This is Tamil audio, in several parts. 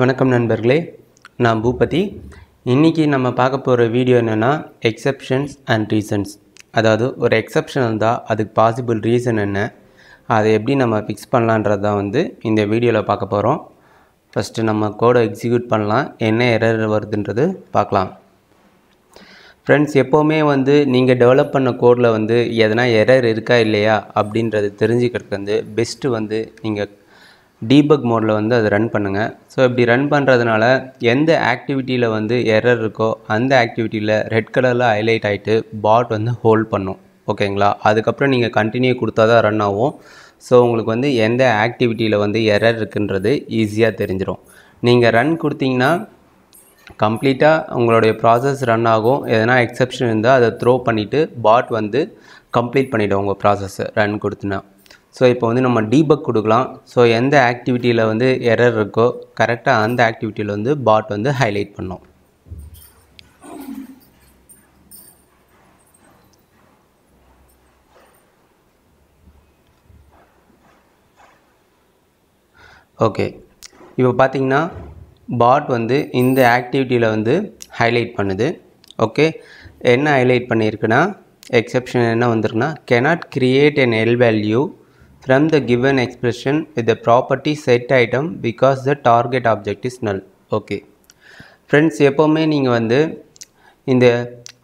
வணக்கம் நண்பர்களே நான் பூபதி இன்றைக்கி நம்ம பார்க்க போகிற வீடியோ என்னென்னா எக்ஸப்ஷன்ஸ் அண்ட் ரீசன்ஸ் அதாவது ஒரு எக்ஸப்ஷன் இருந்தால் அதுக்கு பாசிபிள் ரீசன் என்ன அதை எப்படி நம்ம ஃபிக்ஸ் பண்ணலான்றது தான் வந்து இந்த வீடியோவில் பார்க்க போகிறோம் ஃபஸ்ட்டு நம்ம கோடை எக்ஸிக்யூட் பண்ணலாம் என்ன எரர் வருதுன்றது பார்க்கலாம் ஃப்ரெண்ட்ஸ் எப்போவுமே வந்து நீங்கள் டெவலப் பண்ண கோடில் வந்து எதனா எரர் இருக்கா இல்லையா அப்படின்றது தெரிஞ்சுக்கிறதுக்கு வந்து பெஸ்ட்டு வந்து நீங்கள் டீபக் மோடில் வந்து அதை ரன் பண்ணுங்கள் ஸோ இப்படி ரன் பண்ணுறதுனால எந்த ஆக்டிவிட்டியில் வந்து எரர் இருக்கோ அந்த ஆக்டிவிட்டியில் ரெட் கலரில் ஹைலைட் ஆகிட்டு பாட் வந்து ஹோல்ட் பண்ணும் ஓகேங்களா அதுக்கப்புறம் நீங்கள் கண்டினியூ கொடுத்தா தான் ரன் ஆகும் ஸோ உங்களுக்கு வந்து எந்த ஆக்டிவிட்டியில் வந்து எரர் இருக்குன்றது ஈஸியாக தெரிஞ்சிடும் நீங்கள் ரன் கொடுத்தீங்கன்னா கம்ப்ளீட்டாக உங்களுடைய ப்ராசஸ் ரன் ஆகும் எதனா எக்ஸப்ஷன் இருந்தால் அதை த்ரோ பண்ணிவிட்டு பாட் வந்து கம்ப்ளீட் பண்ணிவிடும் உங்கள் ப்ராசஸ்ஸை ரன் கொடுத்துனா ஸோ இப்போ வந்து நம்ம டீபக் கொடுக்கலாம் ஸோ எந்த ஆக்டிவிட்டியில் வந்து எரர் இருக்கோ கரெக்டாக அந்த ஆக்டிவிட்டியில் வந்து பாட் வந்து ஹைலைட் பண்ணோம் ஓகே இப்போ பார்த்தீங்கன்னா பாட் வந்து இந்த ஆக்டிவிட்டியில் வந்து ஹைலைட் பண்ணுது ஓகே என்ன ஹைலைட் பண்ணியிருக்குன்னா எக்ஸப்ஷன் என்ன வந்திருக்குன்னா cannot create an L value from the given expression with the property set item because the target object is null. Okay friends எப்போவுமே நீங்கள் வந்து இந்த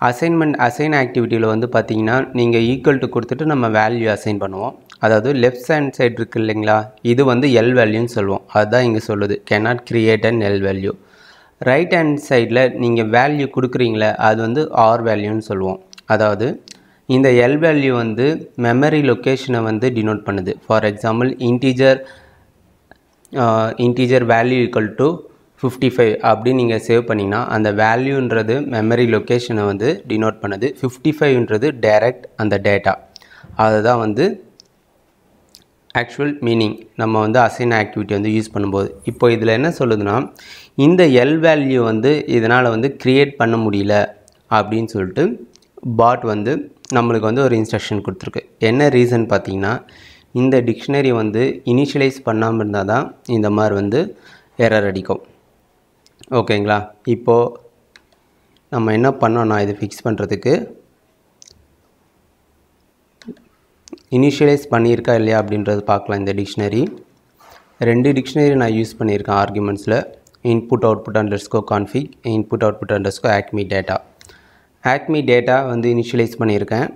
அசைன்மெண்ட் அசைன் ஆக்டிவிட்டியில் வந்து பார்த்தீங்கன்னா நீங்கள் ஈக்குவல் டு கொடுத்துட்டு நம்ம வேல்யூ அசைன் பண்ணுவோம் அதாவது லெஃப்ட் ஹேண்ட் சைடு இருக்குது இல்லைங்களா இது வந்து எல் வேல்யூன்னு சொல்லுவோம் அதுதான் இங்கே சொல்லுது cannot create and L value right hand சைடில் நீங்கள் வேல்யூ கொடுக்குறீங்களே அது வந்து ஆர் வேல்யூன்னு சொல்லுவோம் அதாவது இந்த எல் வேல்யூ வந்து மெமரி லொக்கேஷனை வந்து டினோட் பண்ணுது for example integer integer value equal to fifty five அப்படின்னு நீங்கள் சேவ் பண்ணிங்கன்னா அந்த வேல்யூன்றது மெமரி லொக்கேஷனை வந்து டினோட் பண்ணுது ஃபிஃப்டி ஃபைவ்ன்றது டைரக்ட் அந்த டேட்டா அதுதான் வந்து ஆக்சுவல் மீனிங் நம்ம வந்து அசைன் ஆக்டிவிட்டி வந்து யூஸ் பண்ணும்போது இப்போ இதில் என்ன சொல்லுதுன்னா இந்த எல் வேல்யூ வந்து இதனால் வந்து க்ரியேட் பண்ண முடியல அப்படின்னு சொல்லிட்டு பாட் வந்து நம்மளுக்கு வந்து ஒரு இன்ஸ்ட்ரக்ஷன் கொடுத்துருக்கு என்ன ரீசன் பார்த்திங்கன்னா இந்த டிக்ஷனரி வந்து இனிஷியலைஸ் பண்ணாமல் இருந்தால் தான் இந்த மாதிரி வந்து எரர் அடிக்கும் ஓகேங்களா இப்போது நம்ம என்ன பண்ணோம்னா இது ஃபிக்ஸ் பண்ணுறதுக்கு இனிஷியலைஸ் பண்ணியிருக்கா இல்லையா அப்படின்றது பார்க்கலாம் இந்த டிக்ஷனரி ரெண்டு டிக்ஷனரி நான் யூஸ் பண்ணியிருக்கேன் ஆர்குமெண்ட்ஸில் input output underscore config input output underscore acme data acme data வந்து இனிஷியலைஸ் பண்ணியிருக்கேன்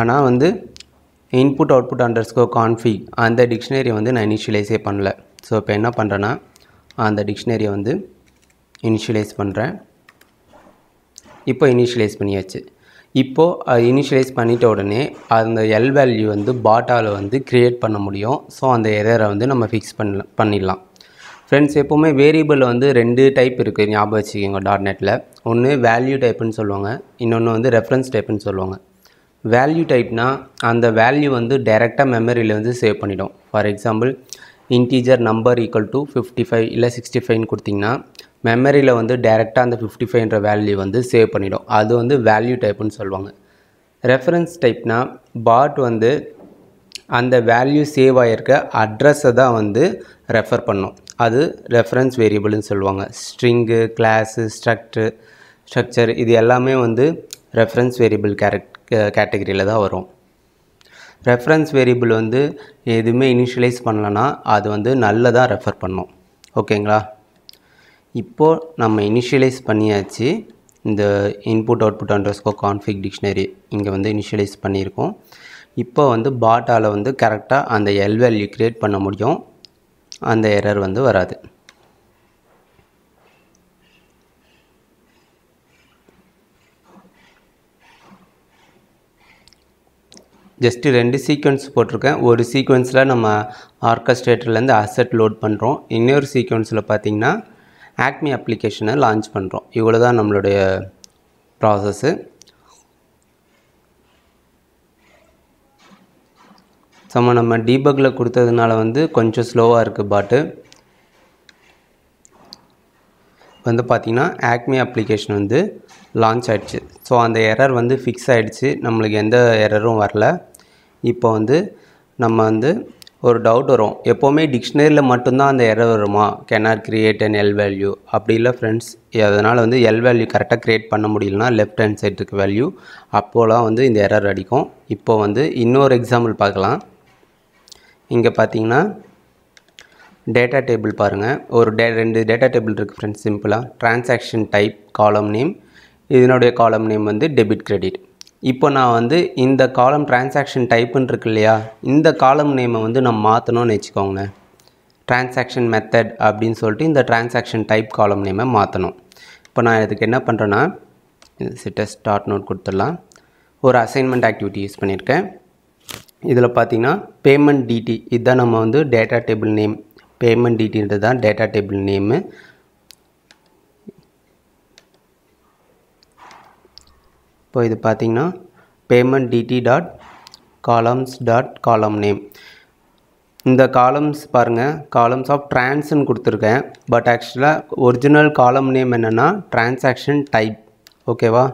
ஆனால் வந்து இன்புட் அவுட்புட் அண்டர்ஸ்கோ கான்ஃபிக் அந்த டிக்ஷனரி வந்து நான் இனிஷியலைஸே பண்ணல ஸோ இப்போ என்ன பண்ணுறேன்னா அந்த டிக்ஷனரியை வந்து இனிஷியலைஸ் பண்ணுறேன் இப்போ இனிஷியலைஸ் பண்ணியாச்சு இப்போது அது இனிஷியலைஸ் பண்ணிட்ட உடனே அந்த எல் வேல்யூ வந்து பாட்டாவில் வந்து க்ரியேட் பண்ண முடியும் ஸோ அந்த எரரை வந்து நம்ம ஃபிக்ஸ் பண்ண பண்ணிடலாம் ஃப்ரெண்ட்ஸ் எப்போவுமே வேரியபிள் வந்து ரெண்டு டைப் இருக்குது ஞாபகம் வச்சுக்கோங்க டாட் நெட்டில் ஒன்று வேல்யூ டைப்புன்னு சொல்லுவாங்க இன்னொன்று வந்து ரெஃபரன்ஸ் டைப்புன்னு சொல்லுவாங்க வேல்யூ டைப்னால் அந்த வேல்யூ வந்து டைரெக்டாக மெமரியில் வந்து சேவ் பண்ணிடும் for example integer number equal to fifty five இல்லை சிக்ஸ்டி ஃபைவ்னு கொடுத்திங்கன்னா மெமரியில் வந்து டைரெக்டாக அந்த ஃபிஃப்டி ஃபைவ்ன்ற வேல்யூ வந்து சேவ் பண்ணிடும் அது வந்து வேல்யூ டைப்புன்னு சொல்லுவாங்க ரெஃபரன்ஸ் டைப்னால் பாட் வந்து அந்த வேல்யூ சேவ் ஆகிருக்க அட்ரஸை தான் வந்து ரெஃபர் பண்ணும் அது ரெஃபரன்ஸ் வேரியபிள்னு சொல்லுவாங்க ஸ்ட்ரிங்கு கிளாஸு ஸ்ட்ரக்டு ஸ்ட்ரக்சர் இது எல்லாமே வந்து ரெஃபரன்ஸ் வேரியபிள் கேரக்ட் கேட்டகரியில் தான் வரும் ரெஃபரன்ஸ் வேரியபிள் வந்து எதுவுமே இனிஷியலைஸ் பண்ணலன்னா அது வந்து நல்லதாக ரெஃபர் பண்ணும் ஓகேங்களா இப்போது நம்ம இனிஷியலைஸ் பண்ணியாச்சு இந்த input output underscore config dictionary இங்கே வந்து இனிஷியலைஸ் பண்ணியிருக்கோம் இப்போ வந்து பாட்டாவில் வந்து கரெக்டாக அந்த எல் வேல்யூ க்ரியேட் பண்ண முடியும் அந்த எரர் வந்து வராது ஜஸ்ட்டு ரெண்டு சீக்வன்ஸ் போட்டிருக்கேன் ஒரு சீக்வன்ஸில் நம்ம ஆர்கஸ்ட்ரேட்டர்லேருந்து அசட் லோட் பண்ணுறோம் இன்னொரு சீக்வன்ஸில் பார்த்திங்கன்னா ஆக்மி அப்ளிகேஷனை லான்ச் பண்ணுறோம் இவ்வளோ தான் நம்மளுடைய ப்ராசஸ்ஸு சம்ம நம்ம டீபக்கில் கொடுத்ததுனால வந்து கொஞ்சம் ஸ்லோவாக இருக்குது பாட்டு வந்து பார்த்திங்கன்னா ஆக்மி அப்ளிகேஷன் வந்து லான்ச் ஆகிடுச்சு ஸோ அந்த எரர் வந்து ஃபிக்ஸ் ஆகிடுச்சு நம்மளுக்கு எந்த எரரும் வரல இப்போ வந்து நம்ம வந்து ஒரு டவுட் வரும் எப்போவுமே டிக்ஷனரியில் மட்டும்தான் அந்த எரர் வருமா cannot create and L value அப்படி இல்லை ஃப்ரெண்ட்ஸ் அதனால் வந்து எல் வேல்யூ கரெக்டாக க்ரியேட் பண்ண முடியலனா லெஃப்ட் ஹேண்ட் சைடுக்கு வேல்யூ அப்போலாம் வந்து இந்த எரர் அடிக்கும் இப்போ வந்து இன்னொரு எக்ஸாம்பிள் பார்க்கலாம் இங்கே பார்த்தீங்கன்னா டேட்டா டேபிள் பாருங்கள் ஒரு டே ரெண்டு டேட்டா டேபிள் இருக்குது ஃப்ரெண்ட்ஸ் சிம்பிளாக ட்ரான்சாக்ஷன் டைப் காலம் நேம் இதனுடைய காலம் நேம் வந்து டெபிட் கிரெடிட் இப்போ நான் வந்து இந்த காலம் ட்ரான்சாக்ஷன் டைப்புன்னு இருக்கு இல்லையா இந்த காலம் நேமை வந்து நம்ம மாற்றணும்னு வச்சுக்கோங்களேன் ட்ரான்சாக்ஷன் மெத்தட் அப்படின்னு சொல்லிட்டு இந்த ட்ரான்சாக்ஷன் டைப் காலம் நேமை மாற்றணும் இப்போ நான் இதுக்கு என்ன பண்ணுறேன்னா சிட்ட ஸ்டார்ட் நோட் கொடுத்துடலாம் ஒரு அசைன்மெண்ட் ஆக்டிவிட்டி யூஸ் பண்ணியிருக்கேன் இதில் பார்த்தீங்கன்னா பேமெண்ட் டிடி இதுதான் நம்ம வந்து டேட்டா டேபிள் நேம் பேமெண்ட் டிடின்றது தான் டேட்டா டேபிள் நேமு இப்போ இது பார்த்திங்கன்னா payment DD dot columns dot column name இந்த காலம்ஸ் பாருங்கள் காலம்ஸ் ஆஃப் ட்ரான்ஸ்ன்னு கொடுத்துருக்கேன் பட் ஆக்சுவலாக ஒரிஜினல் காலம் நேம் என்னென்னா ட்ரான்சாக்ஷன் டைப் ஓகேவா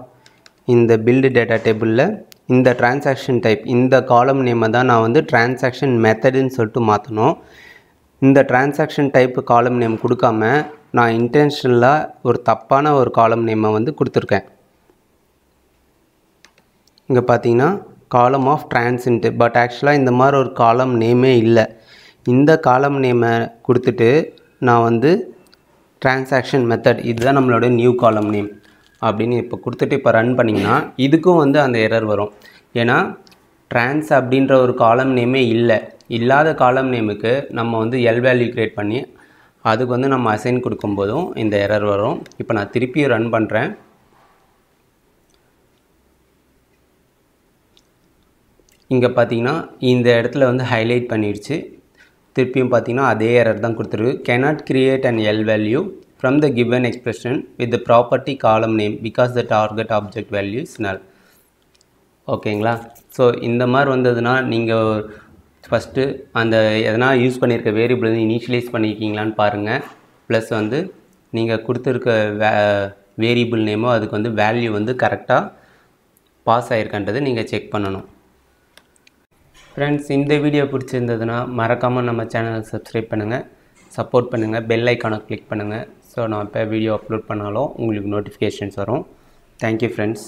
இந்த பில்டு டேட்டா டேபிளில் இந்த டிரான்சாக்ஷன் டைப் இந்த காலம் நேமை தான் நான் வந்து டிரான்சாக்ஷன் மெத்தடுன்னு சொல்லிட்டு மாற்றணும் இந்த டிரான்சாக்ஷன் டைப்பு காலம் நேம் கொடுக்காம நான் இன்டென்ஷனலாக ஒரு தப்பான ஒரு காலம் நேமை வந்து கொடுத்துருக்கேன் இங்கே பார்த்தீங்கன்னா காலம் ஆஃப் டிரான்ஸின்ட்டு பட் ஆக்சுவலாக இந்த மாதிரி ஒரு காலம் நேமே இல்லை இந்த காலம் நேமை கொடுத்துட்டு நான் வந்து டிரான்சாக்ஷன் மெத்தட் இதுதான் நம்மளோட நியூ காலம் நேம் அப்படின்னு இப்போ கொடுத்துட்டு இப்போ ரன் பண்ணிங்கன்னா இதுக்கும் வந்து அந்த எரர் வரும் ஏன்னா ட்ரான்ஸ் அப்படின்ற ஒரு காலம் நேமே இல்லை இல்லாத காலம் நேமுக்கு நம்ம வந்து எல் வேல்யூ க்ரியேட் பண்ணி அதுக்கு வந்து நம்ம அசைன் கொடுக்கும்போதும் இந்த எரர் வரும் இப்போ நான் திருப்பியும் ரன் பண்ணுறேன் இங்கே பார்த்தீங்கன்னா இந்த இடத்துல வந்து ஹைலைட் பண்ணிடுச்சு திருப்பியும் பார்த்தீங்கன்னா அதே எரர் தான் கொடுத்துருக்கு cannot create and L value from the given expression with the property column name because the target object value is null ஓகேங்களா ஸோ இந்த மாதிரி வந்ததுன்னா நீங்கள் ஃபஸ்ட்டு அந்த எதனா யூஸ் பண்ணியிருக்க வேரியபிள் வந்து இனிஷியலைஸ் பண்ணியிருக்கீங்களான்னு பாருங்கள் ப்ளஸ் வந்து நீங்கள் கொடுத்துருக்க வே வேரியபிள் நேமோ அதுக்கு வந்து வேல்யூ வந்து கரெக்டாக பாஸ் ஆகிருக்கன்றது நீங்கள் செக் பண்ணணும் ஃப்ரெண்ட்ஸ் இந்த வீடியோ பிடிச்சிருந்ததுன்னா மறக்காமல் நம்ம சேனலை சப்ஸ்கிரைப் பண்ணுங்கள் சப்போர்ட் பண்ணுங்கள் பெல் ஐக்கானை கிளிக் பண்ணுங்கள் ஸோ நான் இப்போ வீடியோ அப்லோட் பண்ணாலும் உங்களுக்கு நோட்டிஃபிகேஷன்ஸ் வரும் தேங்க்யூ ஃப்ரெண்ட்ஸ்